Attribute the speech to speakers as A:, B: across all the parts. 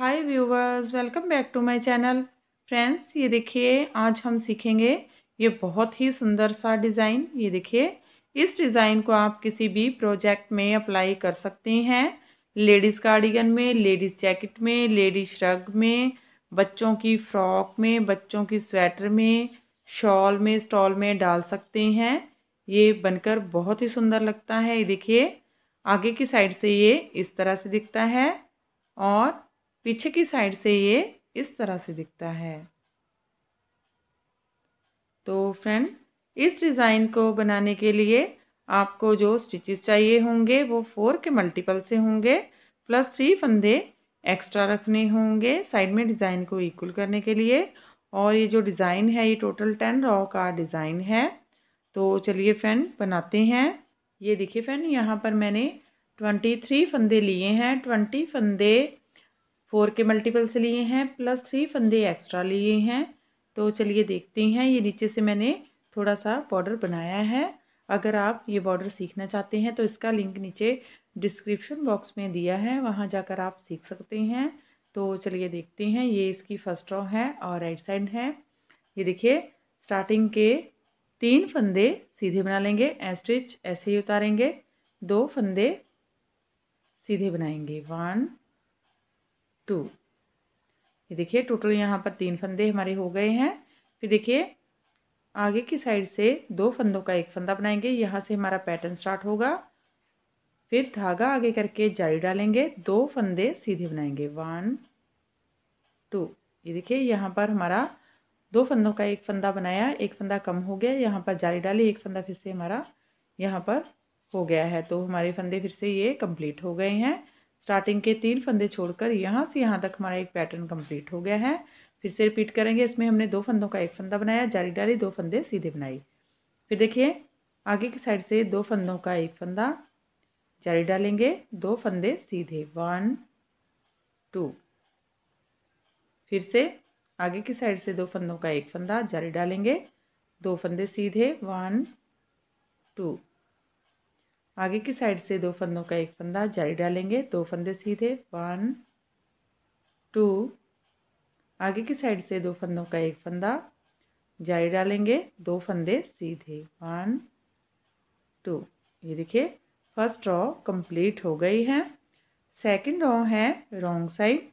A: hi viewers welcome back to my channel friends ये देखिए आज हम सीखेंगे ये बहुत ही सुंदर सा डिज़ाइन ये देखिए इस डिज़ाइन को आप किसी भी प्रोजेक्ट में अप्लाई कर सकते हैं लेडीज़ कार्डिगन में लेडीज़ जैकेट में लेडीज़ श्रग में बच्चों की फ्रॉक में बच्चों की स्वेटर में शॉल में स्टॉल में डाल सकते हैं ये बनकर बहुत ही सुंदर लगता है ये देखिए आगे की साइड से ये इस तरह से दिखता है और पीछे की साइड से ये इस तरह से दिखता है तो फ्रेंड इस डिज़ाइन को बनाने के लिए आपको जो स्टिचेस चाहिए होंगे वो फोर के मल्टीपल से होंगे प्लस थ्री फंदे एक्स्ट्रा रखने होंगे साइड में डिज़ाइन को इक्वल करने के लिए और ये जो डिज़ाइन है ये टोटल टेन रॉ का डिज़ाइन है तो चलिए फ्रेंड बनाते हैं ये देखिए फ्रेंड यहाँ पर मैंने ट्वेंटी थ्री फंदे लिए हैं ट्वेंटी फंदे फोर के मल्टीपल से लिए हैं प्लस थ्री फंदे एक्स्ट्रा लिए हैं तो चलिए देखते हैं ये नीचे से मैंने थोड़ा सा बॉर्डर बनाया है अगर आप ये बॉर्डर सीखना चाहते हैं तो इसका लिंक नीचे डिस्क्रिप्शन बॉक्स में दिया है वहाँ जाकर आप सीख सकते हैं तो चलिए देखते हैं ये इसकी फर्स्ट रॉ है और राइट साइड है ये देखिए स्टार्टिंग के तीन फंदे सीधे बना लेंगे स्टिच ऐसे ही उतारेंगे दो फंदे सीधे बनाएंगे वन टू ये देखिए टोटल यहाँ पर तीन फंदे हमारे हो गए हैं फिर देखिए आगे की साइड से दो फंदों का एक फंदा बनाएंगे यहाँ से हमारा पैटर्न स्टार्ट होगा फिर धागा आगे करके जाली डालेंगे दो फंदे सीधे बनाएंगे वन टू ये देखिए यहाँ पर हमारा दो फंदों का एक फंदा बनाया एक फंदा कम हो गया यहाँ पर जाली डाली एक फंदा फिर से हमारा यहाँ पर हो गया है तो हमारे फंदे फिर से ये कंप्लीट हो गए हैं स्टार्टिंग के तीन फंदे छोड़कर यहाँ से यहाँ तक हमारा एक पैटर्न कंप्लीट हो गया है फिर से रिपीट करेंगे इसमें हमने दो फंदों का एक फंदा बनाया जारी डाली दो फंदे सीधे बनाई फिर देखिए आगे की साइड से दो फंदों का एक फंदा जारी डालेंगे दो फंदे सीधे वन टू फिर से आगे की साइड से दो फंदों का एक फंदा जारी डालेंगे दो फंदे सीधे वन टू आगे की साइड से दो फंदों का एक फंदा जारी डालेंगे दो फंदे सीधे वन टू आगे की साइड से दो फंदों का एक फंदा जारी डालेंगे दो फंदे सीधे वन टू ये देखिए फर्स्ट रॉ कंप्लीट हो गई है सेकंड रॉ है रॉन्ग साइड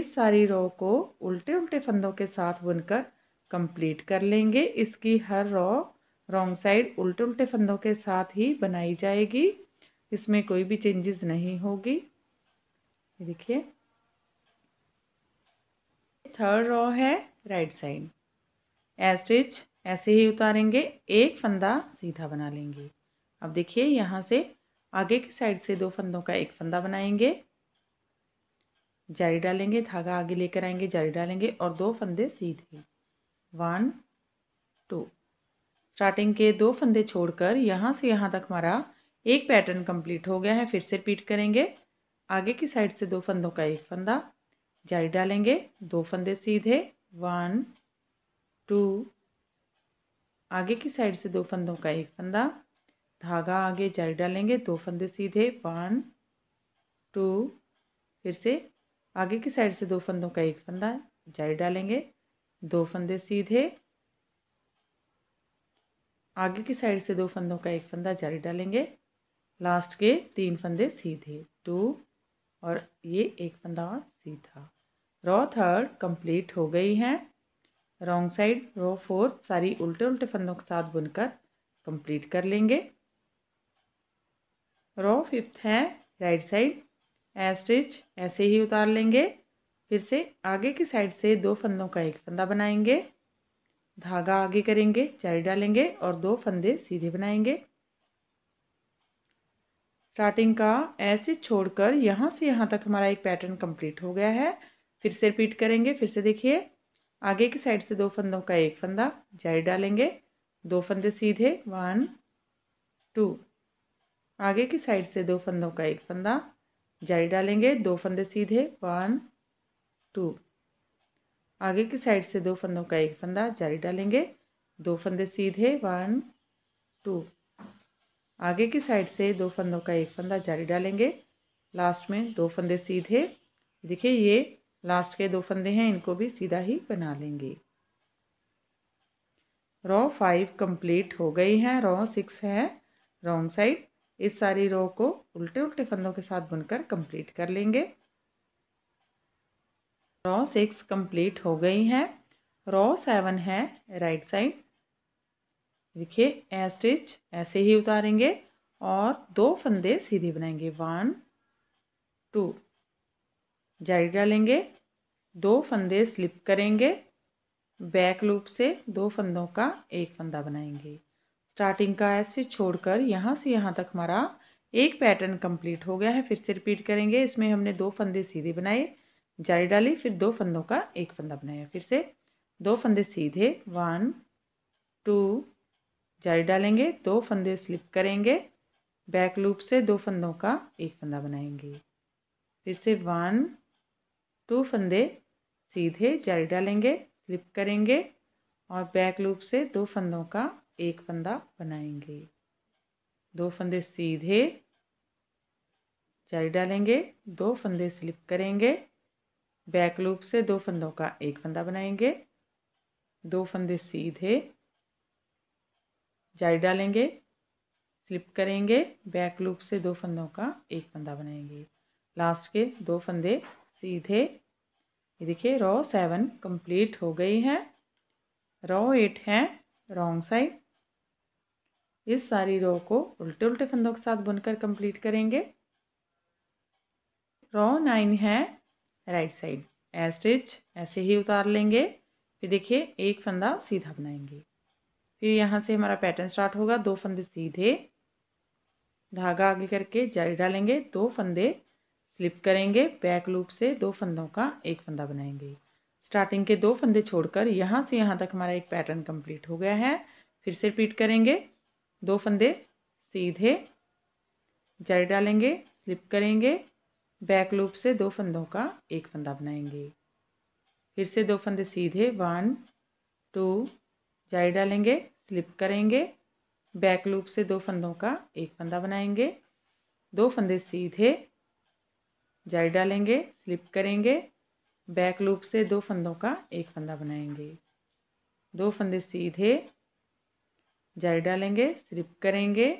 A: इस सारी रॉ को उल्टे उल्टे फंदों के साथ बुनकर कंप्लीट कर लेंगे इसकी हर रॉ रॉन्ग साइड उल्टे उल्टे फंदों के साथ ही बनाई जाएगी इसमें कोई भी चेंजेस नहीं होगी देखिए थर्ड रॉ है राइट साइड ए स्टिच ऐसे ही उतारेंगे एक फंदा सीधा बना लेंगे अब देखिए यहाँ से आगे की साइड से दो फंदों का एक फंदा बनाएंगे जारी डालेंगे धागा आगे लेकर आएंगे जारी डालेंगे और दो फंदे सीधे वन टू स्टार्टिंग के दो फंदे छोड़कर यहाँ से यहाँ तक हमारा एक पैटर्न कंप्लीट हो गया है फिर से रिपीट करेंगे आगे की साइड से दो फंदों का एक फंदा जारी डालेंगे दो फंदे सीधे वन टू आगे की साइड से दो फंदों का एक फंदा धागा आगे जारी डालेंगे दो फंदे सीधे वन टू फिर से आगे की साइड से दो फंदों का एक फंदा जारी डालेंगे दो फंदे सीधे आगे की साइड से दो फंदों का एक फंदा जारी डालेंगे लास्ट के तीन फंदे सीधे टू और ये एक फंदा सीधा रॉ थर्ड कंप्लीट हो गई है रॉन्ग साइड रॉ फोर्थ सारी उल्टे उल्टे फंदों के साथ बुनकर कंप्लीट कर लेंगे रॉ फिफ्थ है राइट साइड ए स्टिच ऐसे ही उतार लेंगे फिर से आगे की साइड से दो फंदों का एक फंदा बनाएंगे धागा आगे करेंगे चारी डालेंगे और दो फंदे सीधे बनाएंगे स्टार्टिंग का ऐसे छोड़कर यहाँ से यहाँ तक हमारा एक पैटर्न कंप्लीट हो गया है फिर से रिपीट करेंगे फिर से देखिए आगे की साइड से दो फंदों का एक फंदा जारी डालेंगे दो फंदे सीधे वन टू आगे की साइड से दो फंदों का एक फंदा जारी डालेंगे दो फंदे सीधे वन टू आगे की साइड से दो फंदों का एक फंदा जारी डालेंगे दो फंदे सीधे वन टू आगे की साइड से दो फंदों का एक फंदा जारी डालेंगे लास्ट में दो फंदे सीधे देखिए ये लास्ट के दो फंदे हैं इनको भी सीधा ही बना लेंगे रो फाइव कंप्लीट हो गई हैं रो सिक्स है रॉन्ग साइड इस सारी रो को उल्टे उल्टे फंदों के साथ बुनकर कंप्लीट कर लेंगे रॉ सिक्स कंप्लीट हो गई है रॉ सेवन है राइट साइड देखिए ए स्टिच ऐसे ही उतारेंगे और दो फंदे सीधे बनाएंगे वन टू जारी डालेंगे दो फंदे स्लिप करेंगे बैक लूप से दो फंदों का एक फंदा बनाएंगे स्टार्टिंग का ऐसे छोड़कर यहाँ से यहाँ तक हमारा एक पैटर्न कंप्लीट हो गया है फिर से रिपीट करेंगे इसमें हमने दो फंदे सीधे बनाए जाली डाली फिर दो फंदों का एक फंदा बनाया फिर से दो फंदे सीधे वन टू जाली डालेंगे दो फंदे स्लिप करेंगे बैक लूप से दो फंदों का एक फंदा बनाएंगे फिर से वन टू फंदे सीधे जाली डालेंगे स्लिप करेंगे और बैक लूप से दो फंदों का एक फंदा बनाएंगे दो फंदे सीधे जाली डालेंगे दो फंदे स्लिप करेंगे बैक लूप से दो फंदों का एक फंदा बनाएंगे दो फंदे सीधे जारी डालेंगे स्लिप करेंगे बैक लूप से दो फंदों का एक फंदा बनाएंगे लास्ट के दो फंदे सीधे ये देखिए रॉ सेवन कंप्लीट हो गई है रॉ एट है रॉन्ग साइड इस सारी रॉ को उल्टे उल्टे फंदों के साथ बुनकर कंप्लीट करेंगे रॉ नाइन है राइट साइड ए स्टिच ऐसे ही उतार लेंगे फिर देखिए एक फंदा सीधा बनाएंगे फिर यहाँ से हमारा पैटर्न स्टार्ट होगा दो फंदे सीधे धागा आगे करके जारी डालेंगे दो फंदे स्लिप करेंगे बैक लूप से दो फंदों का एक फंदा बनाएंगे स्टार्टिंग के दो फंदे छोड़कर यहाँ से यहाँ तक हमारा एक पैटर्न कंप्लीट हो गया है फिर से रिपीट करेंगे दो फंदे सीधे जारी डालेंगे स्लिप करेंगे बैक लूप से दो फंदों का एक फंदा बनाएंगे फिर से दो फंदे सीधे वन टू जारी डालेंगे स्लिप करेंगे बैक लूप से दो फंदों का एक फंदा बनाएंगे दो फंदे सीधे जारी डालेंगे स्लिप करेंगे बैक लूप से दो फंदों का एक फंदा बनाएंगे दो फंदे सीधे जारी डालेंगे स्लिप करेंगे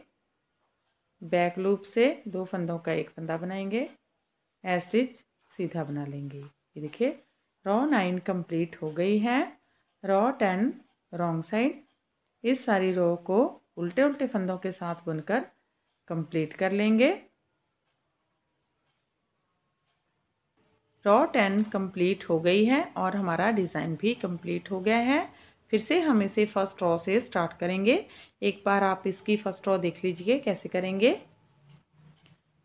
A: बैक लूप से दो फंदों का एक फंदा बनाएंगे एस्टिच सीधा बना लेंगे ये देखिए रॉ नाइन कंप्लीट हो गई है रॉ टेन रॉन्ग साइड इस सारी रो को उल्टे उल्टे फंदों के साथ बुनकर कंप्लीट कर लेंगे रॉ टेन कंप्लीट हो गई है और हमारा डिज़ाइन भी कंप्लीट हो गया है फिर से हम इसे फर्स्ट रॉ से स्टार्ट करेंगे एक बार आप इसकी फर्स्ट रॉ देख लीजिए कैसे करेंगे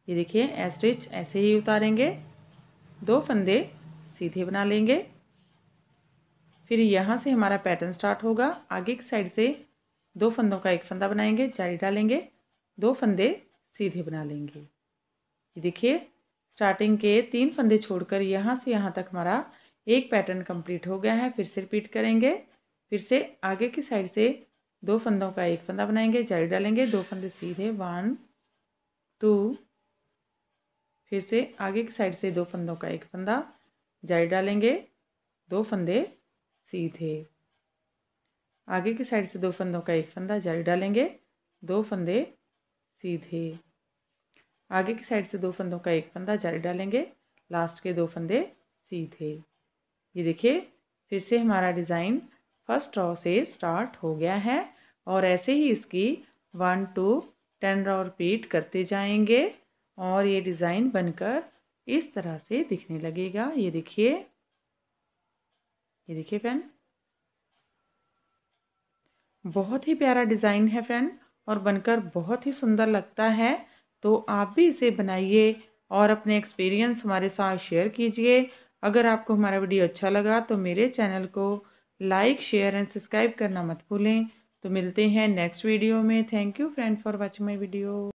A: ये देखिए एस्ट्रिच ऐसे ही उतारेंगे दो फंदे सीधे बना लेंगे फिर यहाँ से हमारा पैटर्न स्टार्ट होगा आगे की साइड से दो फंदों का एक फंदा बनाएंगे जाली डालेंगे दो फंदे सीधे बना लेंगे ये देखिए स्टार्टिंग के तीन फंदे छोड़कर यहाँ से यहाँ तक हमारा एक पैटर्न कंप्लीट हो गया है फिर से रिपीट करेंगे फिर से आगे की साइड से दो फंदों का एक फंदा बनाएंगे जाली डालेंगे दो फंदे सीधे वन टू फिर से आगे की साइड से दो फंदों का एक फंदा जारी डालेंगे दो फंदे सीधे आगे की साइड से दो फंदों का एक फंदा जारी डालेंगे दो फंदे सीधे आगे की साइड से दो फंदों का एक फंदा जारी डालेंगे लास्ट के दो फंदे सीधे ये देखिए फिर से हमारा डिज़ाइन फर्स्ट रॉ से स्टार्ट हो गया है और ऐसे ही इसकी one two ten row repeat करते जाएंगे और ये डिज़ाइन बनकर इस तरह से दिखने लगेगा ये देखिए ये देखिए फ्रेंड बहुत ही प्यारा डिज़ाइन है फ्रेंड और बनकर बहुत ही सुंदर लगता है तो आप भी इसे बनाइए और अपने एक्सपीरियंस हमारे साथ शेयर कीजिए अगर आपको हमारा वीडियो अच्छा लगा तो मेरे चैनल को लाइक शेयर एंड सब्सक्राइब करना मत भूलें तो मिलते हैं नेक्स्ट वीडियो में thank you friend for watching my video